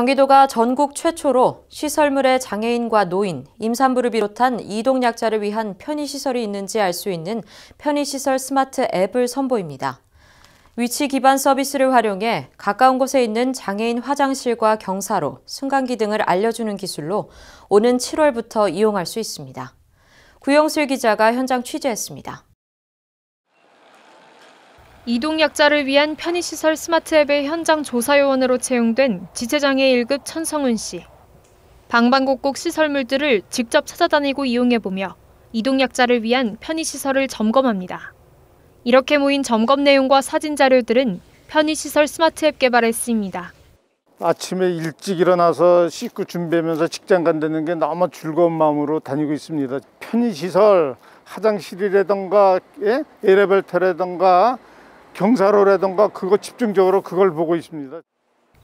경기도가 전국 최초로 시설물의 장애인과 노인, 임산부를 비롯한 이동약자를 위한 편의시설이 있는지 알 수 있는 편의시설 스마트 앱을 선보입니다. 위치 기반 서비스를 활용해 가까운 곳에 있는 장애인 화장실과 경사로, 순간기 등을 알려주는 기술로 오는 7월부터 이용할 수 있습니다. 구영슬 기자가 현장 취재했습니다. 이동약자를 위한 편의시설 스마트앱의 현장 조사요원으로 채용된 지체장애 1급 천성훈 씨. 방방곡곡 시설물들을 직접 찾아다니고 이용해보며 이동약자를 위한 편의시설을 점검합니다. 이렇게 모인 점검 내용과 사진 자료들은 편의시설 스마트앱 개발에 쓰입니다. 아침에 일찍 일어나서 씻고 준비하면서 직장 간다는 게 너무 즐거운 마음으로 다니고 있습니다. 편의시설, 화장실이라던가 예? 엘리베이터라던가 경사로라든가 그거 집중적으로 그걸 보고 있습니다.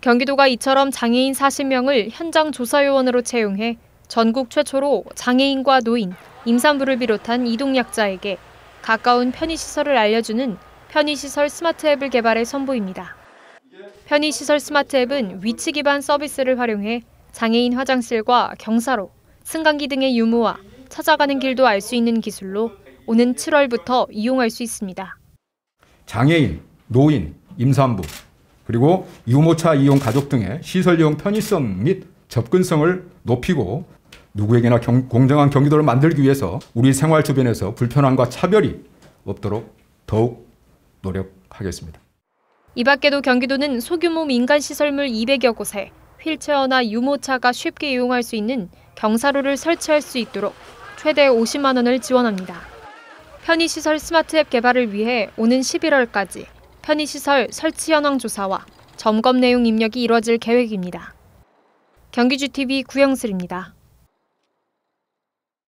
경기도가 이처럼 장애인 40명을 현장 조사요원으로 채용해 전국 최초로 장애인과 노인, 임산부를 비롯한 이동약자에게 가까운 편의시설을 알려주는 편의시설 스마트 앱을 개발해 선보입니다. 편의시설 스마트 앱은 위치 기반 서비스를 활용해 장애인 화장실과 경사로, 승강기 등의 유무와 찾아가는 길도 알 수 있는 기술로 오는 7월부터 이용할 수 있습니다. 장애인, 노인, 임산부, 그리고 유모차 이용 가족 등의 시설 이용 편의성 및 접근성을 높이고 누구에게나 경, 공정한 경기도를 만들기 위해서 우리 생활 주변에서 불편함과 차별이 없도록 더욱 노력하겠습니다. 이 밖에도 경기도는 소규모 민간 시설물 200여 곳에 휠체어나 유모차가 쉽게 이용할 수 있는 경사로를 설치할 수 있도록 최대 50만 원을 지원합니다. 편의시설 스마트 앱 개발을 위해 오는 11월까지 편의시설 설치 현황 조사와 점검 내용 입력이 이뤄질 계획입니다. 경기주TV 구영슬입니다.